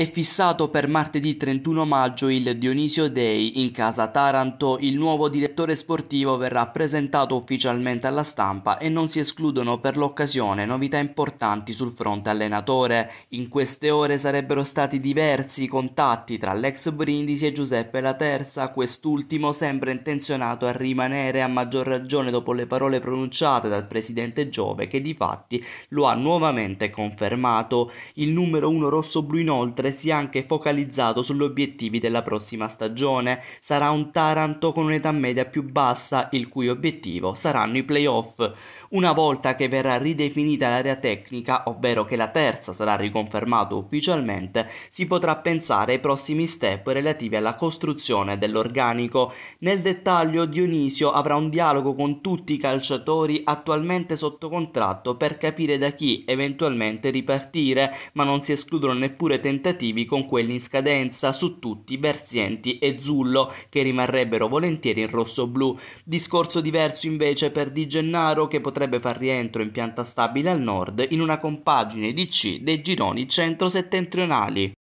È fissato per martedì 31 maggio il Dionisio Day in casa Taranto, il nuovo direttore sportivo verrà presentato ufficialmente alla stampa e non si escludono per l'occasione novità importanti sul fronte allenatore. In queste ore sarebbero stati diversi i contatti tra l'ex Brindisi e Giuseppe La Terza, quest'ultimo sembra intenzionato a rimanere a maggior ragione dopo le parole pronunciate dal presidente Giove che di fatti lo ha nuovamente confermato. Il numero 1 rosso-blu inoltre nazionale sia anche focalizzato sugli obiettivi della prossima stagione. Sarà un Taranto con un'età media più bassa, il cui obiettivo saranno i playoff. Una volta che verrà ridefinita l'area tecnica, ovvero che la terza sarà riconfermata ufficialmente, si potrà pensare ai prossimi step relativi alla costruzione dell'organico. Nel dettaglio Dionisio avrà un dialogo con tutti i calciatori attualmente sotto contratto per capire da chi eventualmente ripartire, ma non si escludono neppure tentativi significativi con quelli in scadenza su tutti Berzienti e Zullo, che rimarrebbero volentieri in rosso-blu. Discorso diverso invece per Di Gennaro, che potrebbe far rientro in pianta stabile al nord in una compagine DC dei gironi centro-settentrionali.